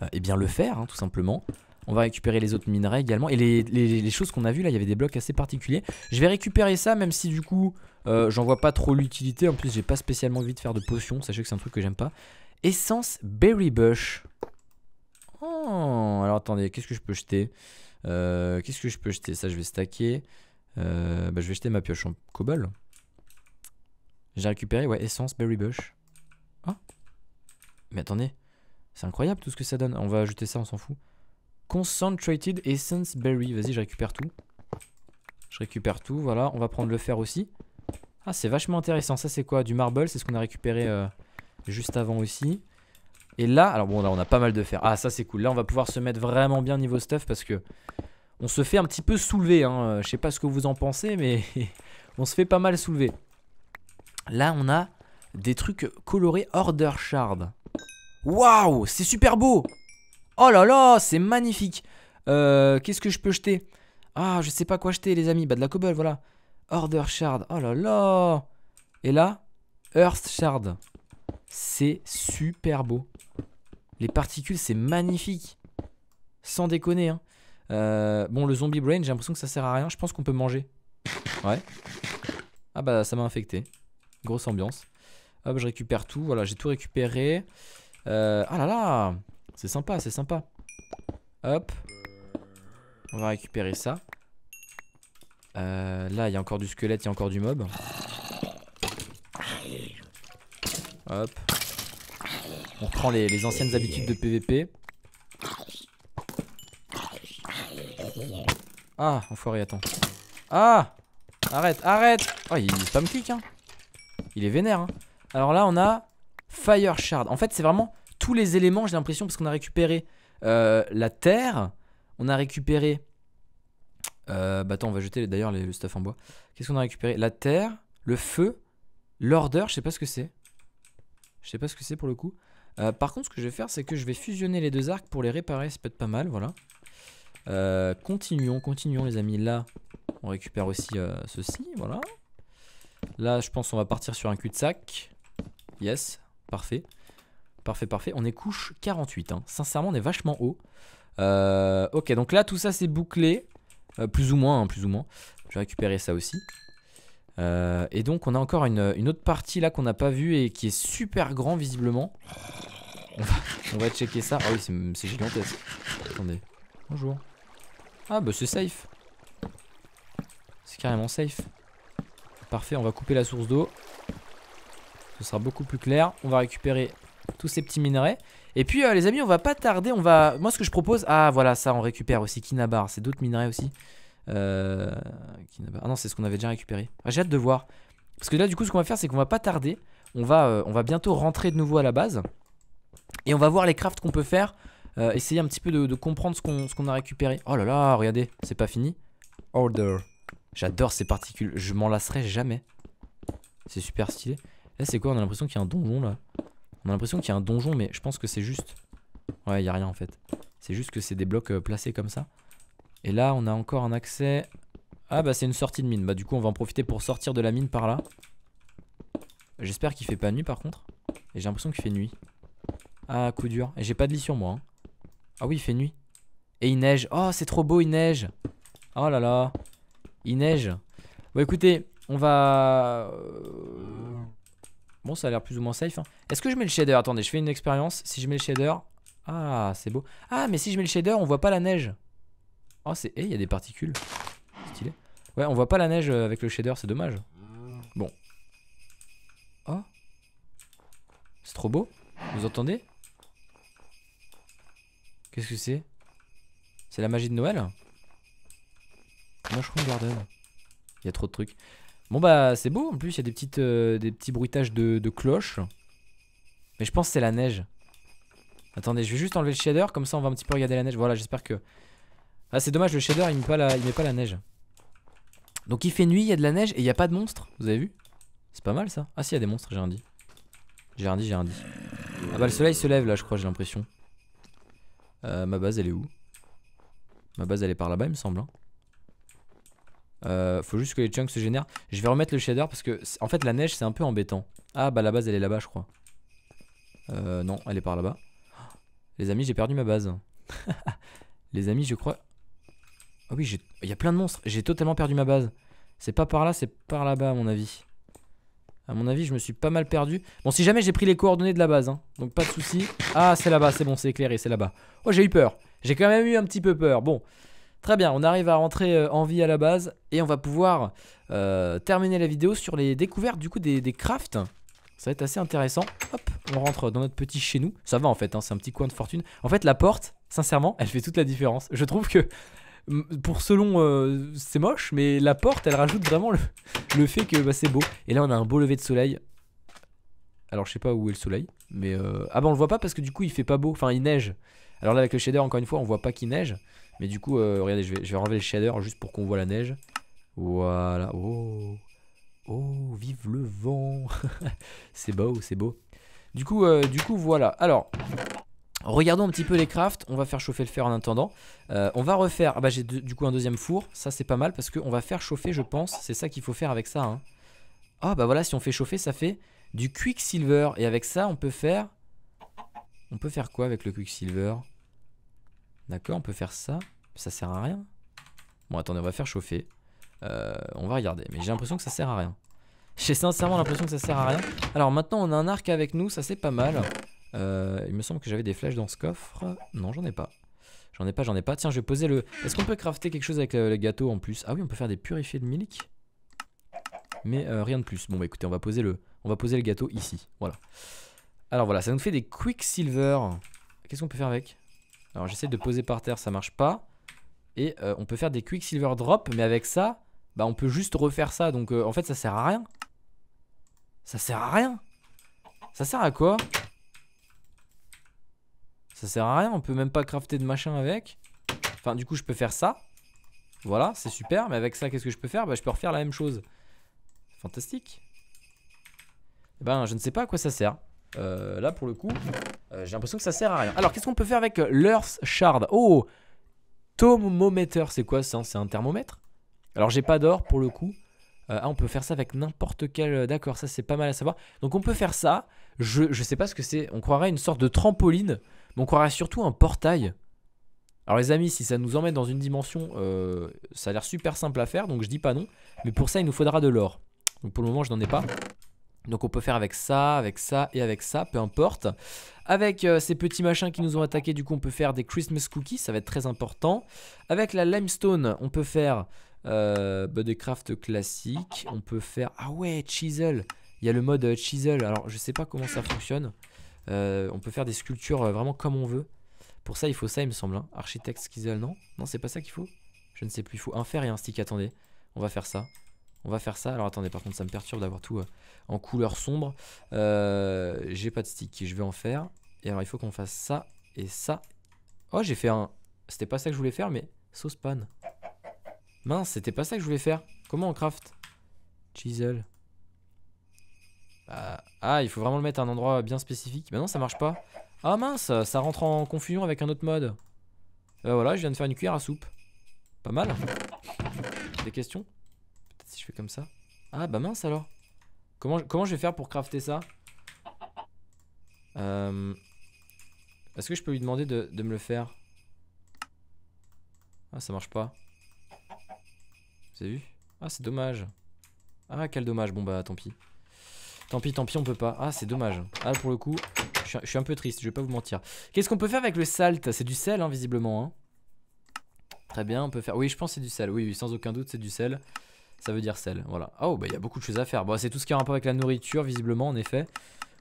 et euh, eh bien, le fer, tout simplement. On va récupérer les autres minerais également. Et les, choses qu'on a vues là, il y avait des blocs assez particuliers. Je vais récupérer ça, même si du coup, euh, j'en vois pas trop l'utilité. En plus, j'ai pas spécialement envie de faire de potions. Sachez que c'est un truc que j'aime pas. Essence Berry Bush. Oh, alors attendez, qu'est-ce que je peux jeter euh, Qu'est-ce que je peux jeter Ça, je vais stacker. Euh, bah, je vais jeter ma pioche en cobble. J'ai récupéré, ouais, essence Berry Bush. oh. Mais attendez, c'est incroyable tout ce que ça donne. On va ajouter ça, on s'en fout. Concentrated Essence Berry. Vas-y, je récupère tout. Je récupère tout, voilà. On va prendre le fer aussi. Ah, c'est vachement intéressant. Ça, c'est quoi Du marble, c'est ce qu'on a récupéré euh, juste avant aussi. Et là, alors bon, là, on a pas mal de fer. Ah, ça, c'est cool. Là, on va pouvoir se mettre vraiment bien niveau stuff parce que on se fait un petit peu soulever. Hein. Euh, je sais pas ce que vous en pensez, mais (laughs) on se fait pas mal soulever. Là, on a des trucs colorés Order Shard. Waouh, c'est super beau Oh là là, c'est magnifique. Euh, qu'est-ce que je peux jeter Ah, je sais pas quoi jeter, les amis. Bah, de la cobble, voilà. Order shard. Oh là là. Et là, Earth shard. C'est super beau. Les particules, c'est magnifique. Sans déconner. Hein. Euh, bon, le zombie brain, j'ai l'impression que ça sert à rien. Je pense qu'on peut manger. Ouais. Ah bah, ça m'a infecté. Grosse ambiance. Hop, je récupère tout. Voilà, j'ai tout récupéré. Euh, ah là là c'est sympa, c'est sympa. Hop. On va récupérer ça. Euh, là, il y a encore du squelette, il y a encore du mob. Hop. On reprend les, anciennes habitudes de PVP. Ah, enfoiré, attends. Ah Arrête, arrête Oh, il, spam clic, hein. Il est vénère, hein. Alors là, on a Fire Shard. En fait, c'est vraiment tous les éléments, j'ai l'impression, parce qu'on a récupéré euh, la terre, on a récupéré. Euh, bah attends, on va jeter d'ailleurs le stuff en bois. Qu'est-ce qu'on a récupéré La terre, le feu, l'ordre, je sais pas ce que c'est. Je sais pas ce que c'est pour le coup. Euh, par contre, ce que je vais faire, c'est que je vais fusionner les deux arcs pour les réparer. Ça peut être pas mal, voilà. continuons, continuons les amis. Là, on récupère aussi ceci, voilà. Là, je pense qu'on va partir sur un cul-de-sac. Yes, parfait. Parfait, parfait. On est couche 48. Hein. Sincèrement, on est vachement haut. Euh, ok, donc là, tout ça, c'est bouclé. Euh, plus ou moins, hein, plus ou moins. Je vais récupérer ça aussi. Euh, et donc, on a encore une, autre partie là qu'on n'a pas vue et qui est super grand, visiblement. On va, on va checker ça. Ah oui, c'est gigantesque. Attendez. Bonjour. Ah, bah, c'est safe. C'est carrément safe. Parfait, on va couper la source d'eau. Ce sera beaucoup plus clair. On va récupérer tous ces petits minerais. Et puis euh, les amis, on va pas tarder, on va... Moi ce que je propose... Ah voilà, ça on récupère aussi Kinabar, c'est d'autres minerais aussi. Euh, ah non, c'est ce qu'on avait déjà récupéré. Ah, j'ai hâte de voir. Parce que là du coup ce qu'on va faire c'est qu'on va pas tarder. On va, euh, on va bientôt rentrer de nouveau à la base. Et on va voir les crafts qu'on peut faire. essayer un petit peu de, comprendre ce qu'on a récupéré. Oh là là, regardez, c'est pas fini. Order. J'adore ces particules, je m'en lasserai jamais. C'est super stylé. Là c'est quoi On a l'impression qu'il y a un donjon là. On a l'impression qu'il y a un donjon, mais je pense que c'est juste... Ouais, il n'y a rien en fait. C'est juste que c'est des blocs euh, placés comme ça. Et là, on a encore un accès... Ah bah c'est une sortie de mine. Bah du coup, on va en profiter pour sortir de la mine par là. J'espère qu'il fait pas nuit par contre. Et j'ai l'impression qu'il fait nuit. Ah, coup dur. Et j'ai pas de lit sur moi. Hein. Ah oui, il fait nuit. Et il neige. Oh, c'est trop beau, il neige. Oh là là. Il neige. Bon, écoutez, on va... Euh, Bon, ça a l'air plus ou moins safe. Hein. Est-ce que je mets le shader Attendez, je fais une expérience. Si je mets le shader... Ah, c'est beau. Ah, mais si je mets le shader, on voit pas la neige. Oh, c'est... Eh, il y a des particules. Stylé. Ouais, on voit pas la neige euh, avec le shader, c'est dommage. Bon. Oh. C'est trop beau. Vous entendez Qu'est-ce que c'est C'est la magie de Noël Mushroom Garden. Il y a trop de trucs. Bon bah c'est beau, en plus il y a des, petites, euh, des petits bruitages de, cloches. Mais je pense c'est la neige. Attendez, je vais juste enlever le shader, comme ça on va un petit peu regarder la neige. Voilà, j'espère que... Ah c'est dommage, le shader il met, pas la, il pas la neige. Donc il fait nuit, il y a de la neige et il y a pas de monstres, vous avez vu C'est pas mal ça Ah si, il y a des monstres, j'ai rien dit. J'ai rien dit, j'ai rien dit. Ah bah le soleil se lève là, je crois, j'ai l'impression. Euh, ma base elle est où Ma base elle est par là-bas, il me semble. Hein. Euh, faut juste que les chunks se génèrent. Je vais remettre le shader parce que, en fait, la neige, c'est un peu embêtant. Ah, bah la base, elle est là-bas, je crois. Euh, non, elle est par là-bas. Les amis, j'ai perdu ma base. (laughs) les amis, je crois... Ah oui, il y a plein de monstres. J'ai totalement perdu ma base. C'est pas par là, c'est par là-bas, à mon avis. À mon avis, je me suis pas mal perdu. Bon, si jamais j'ai pris les coordonnées de la base, hein. donc pas de souci. Ah, c'est là-bas, c'est bon, c'est éclairé, c'est là-bas. Oh, j'ai eu peur. J'ai quand même eu un petit peu peur. Bon, Très bien, on arrive à rentrer euh, en vie à la base et on va pouvoir euh, terminer la vidéo sur les découvertes du coup des, crafts. Ça va être assez intéressant. Hop, on rentre dans notre petit chez nous. Ça va en fait, hein, c'est un petit coin de fortune. En fait, la porte, sincèrement, elle fait toute la différence. Je trouve que pour selon euh, c'est moche, mais la porte, elle rajoute vraiment le, fait que bah, c'est beau. Et là, on a un beau lever de soleil. Alors, je sais pas où est le soleil, mais ah bah on le voit pas parce que du coup, il fait pas beau. Enfin, il neige. Alors là, avec le shader, encore une fois, on voit pas qu'il neige. Mais du coup, euh, regardez, je vais, enlever le shader juste pour qu'on voit la neige. Voilà. Oh, oh vive le vent. (laughs) c'est beau, c'est beau. Du coup, euh, du coup, voilà. Alors, Regardons un petit peu les crafts, on va faire chauffer le fer en attendant. Euh, on va refaire, ah bah j'ai du coup un deuxième four, ça c'est pas mal parce qu'on va faire chauffer je pense, c'est ça qu'il faut faire avec ça. Hein. Ah bah voilà si on fait chauffer ça fait du quicksilver et avec ça on peut faire, on peut faire quoi avec le quicksilver D'accord, on peut faire ça. Ça sert à rien. Bon, attendez, on va faire chauffer. Euh, on va regarder. Mais j'ai l'impression que ça sert à rien. (laughs) J'ai sincèrement l'impression que ça sert à rien. Alors maintenant, on a un arc avec nous. Ça, c'est pas mal. Euh, il me semble que j'avais des flèches dans ce coffre. Non, j'en ai pas. J'en ai pas, j'en ai pas. Tiens, je vais poser le... Est-ce qu'on peut crafter quelque chose avec euh, le, gâteau en plus Ah oui, on peut faire des purifiés de milik. Mais rien de plus. Bon, bah écoutez, on va poser le, on va poser le gâteau ici. Voilà. Alors voilà, ça nous fait des quicksilver. Qu'est-ce qu'on peut faire avec alors j'essaie de poser par terre, ça marche pas. Et euh, on peut faire des Quicksilver Drop, mais avec ça, bah on peut juste refaire ça. Donc euh, en fait, ça sert à rien. Ça sert à rien. Ça sert à quoi Ça sert à rien, on peut même pas crafter de machin avec. Enfin, du coup, je peux faire ça. Voilà, c'est super. Mais avec ça, qu'est-ce que je peux faire Bah, je peux refaire la même chose. Fantastique. Eh ben, je ne sais pas à quoi ça sert. Euh, là, pour le coup, euh, j'ai l'impression que ça sert à rien. Alors, qu'est-ce qu'on peut faire avec euh, l'Earth Shard Oh Thermomètre, c'est quoi ça C'est un thermomètre Alors, j'ai pas d'or pour le coup. ah, on peut faire ça avec n'importe quel. D'accord, ça c'est pas mal à savoir. Donc, on peut faire ça. Je, sais pas ce que c'est. On croirait une sorte de trampoline, mais on croirait surtout un portail. Alors les amis, si ça nous emmène dans une dimension, ça a l'air super simple à faire, donc je dis pas non. Mais pour ça, il nous faudra de l'or. Donc pour le moment, je n'en ai pas. Donc on peut faire avec ça, avec ça et avec ça, peu importe. Avec euh, ces petits machins qui nous ont attaqué, du coup on peut faire des Christmas cookies, ça va être très important. Avec la limestone, on peut faire euh, bah, des classiques. On peut faire... Ah ouais, chisel Il y a le mode euh, chisel, alors je sais pas comment ça fonctionne. Euh, on peut faire des sculptures vraiment comme on veut. Pour ça il faut ça il me semble, hein. architecte chisel, non Non c'est pas ça qu'il faut Je ne sais plus, il faut un fer et un stick, attendez. On va faire ça. On va faire ça. Alors attendez, par contre, ça me perturbe d'avoir tout euh, en couleur sombre. Euh, j'ai pas de stick, je vais en faire. Et alors, il faut qu'on fasse ça et ça. Oh, j'ai fait un... C'était pas ça que je voulais faire, mais sauce panne. Mince, c'était pas ça que je voulais faire. Comment on craft Chisel. Bah, ah, il faut vraiment le mettre à un endroit bien spécifique. Bah non, ça marche pas. Ah mince, ça rentre en confusion avec un autre mode. Euh, voilà, je viens de faire une cuillère à soupe. Pas mal. Des questions si je fais comme ça. Ah bah mince alors. Comment, comment je vais faire pour crafter ça euh, Est-ce que je peux lui demander de, me le faire Ah ça marche pas. Vous avez vu Ah c'est dommage. Ah quel dommage, bon bah tant pis. Tant pis, tant pis, on peut pas. Ah c'est dommage. Ah pour le coup, je suis, un peu triste, je vais pas vous mentir. Qu'est-ce qu'on peut faire avec le salt C'est du sel hein, visiblement. Hein. Très bien, on peut faire... Oui je pense c'est du sel, oui, oui sans aucun doute c'est du sel. Ça veut dire sel, voilà. Ah, oh, bah il y a beaucoup de choses à faire. Bon, c'est tout ce qui a un rapport avec la nourriture, visiblement, en effet.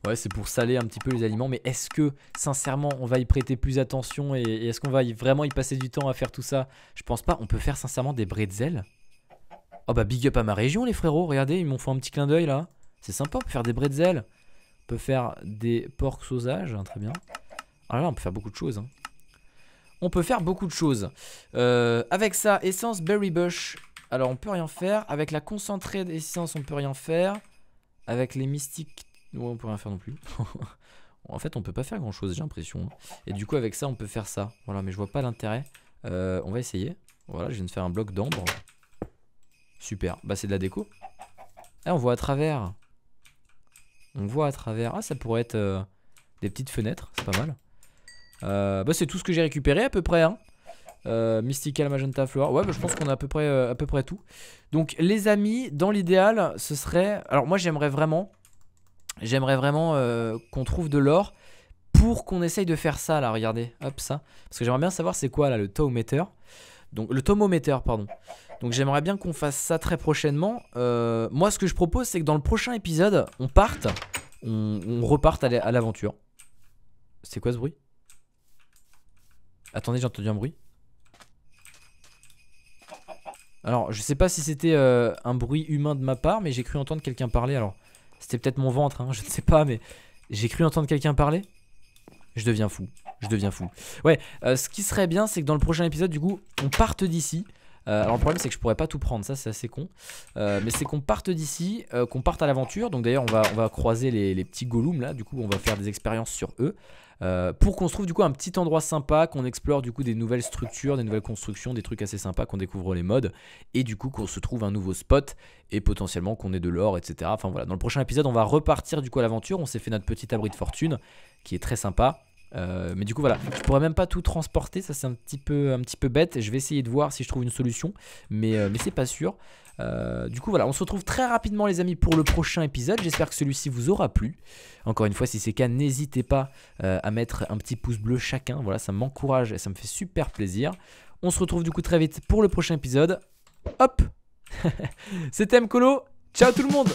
Ouais, c'est pour saler un petit peu les aliments, mais est-ce que, sincèrement, on va y prêter plus attention et, est-ce qu'on va vraiment y passer du temps à faire tout ça Je pense pas. On peut faire, sincèrement, des bretzels. Oh, bah big up à ma région, les frérots. Regardez, ils m'ont fait un petit clin d'œil, là. C'est sympa, on peut faire des bretzels. On peut faire des porcs sausages, hein, très bien. Alors ah là, on peut faire beaucoup de choses, hein. on peut faire beaucoup de choses. Euh, avec ça, essence Berry Bush, alors, on peut rien faire. Avec la concentrée d'essence, on peut rien faire. Avec les mystiques, ouais, on peut rien faire non plus. (laughs) en fait, on peut pas faire grand chose, j'ai l'impression. Et du coup, avec ça, on peut faire ça. Voilà, mais je vois pas l'intérêt. Euh, on va essayer. Voilà, je viens de faire un bloc d'ambre. Super. Bah, c'est de la déco. Et eh, on voit à travers. On voit à travers. Ah, ça pourrait être euh, des petites fenêtres. C'est pas mal. Euh, bah, c'est tout ce que j'ai récupéré à peu près. Hein. Euh, Mystical, Magenta, Flower. Ouais, bah, je pense qu'on a à peu, près, euh, à peu près tout. Donc, les amis, dans l'idéal, ce serait. Alors, moi, j'aimerais vraiment. J'aimerais vraiment euh, qu'on trouve de l'or pour qu'on essaye de faire ça, là. Regardez, hop, ça. Parce que j'aimerais bien savoir c'est quoi, là, le tomometer Donc, le tomometer pardon. Donc, j'aimerais bien qu'on fasse ça très prochainement. moi, ce que je propose, c'est que dans le prochain épisode, on parte. On, on reparte à l'aventure. C'est quoi ce bruit Attendez, j'ai entendu un bruit. Alors, je sais pas si c'était euh, un bruit humain de ma part, mais j'ai cru entendre quelqu'un parler. Alors, c'était peut-être mon ventre, hein, (laughs) je ne sais pas, mais j'ai cru entendre quelqu'un parler. Je deviens fou, je deviens fou. Ouais, euh, ce qui serait bien, c'est que dans le prochain épisode, du coup, on parte d'ici. Euh, alors le problème c'est que je pourrais pas tout prendre, ça c'est assez con. mais c'est qu'on parte d'ici, qu'on parte à l'aventure. Donc d'ailleurs on va, on va croiser les, petits gollums là, du coup on va faire des expériences sur eux. Euh, pour qu'on se trouve du coup un petit endroit sympa, qu'on explore du coup des nouvelles structures, des nouvelles constructions, des trucs assez sympas, qu'on découvre les modes, et du coup qu'on se trouve un nouveau spot, et potentiellement qu'on ait de l'or, etc. Enfin voilà, dans le prochain épisode, on va repartir du coup à l'aventure, on s'est fait notre petit abri de fortune, qui est très sympa, euh, mais du coup voilà, je pourrais même pas tout transporter, ça c'est un petit peu un petit peu bête. Je vais essayer de voir si je trouve une solution, mais, euh, c'est pas sûr. Euh, du coup voilà, on se retrouve très rapidement les amis pour le prochain épisode. J'espère que celui-ci vous aura plu. Encore une fois, si c'est le cas, n'hésitez pas à mettre un petit pouce bleu chacun. Voilà, ça m'encourage et ça me fait super plaisir. On se retrouve du coup très vite pour le prochain épisode. Hop (laughs) C'était Mkolo. Ciao tout le monde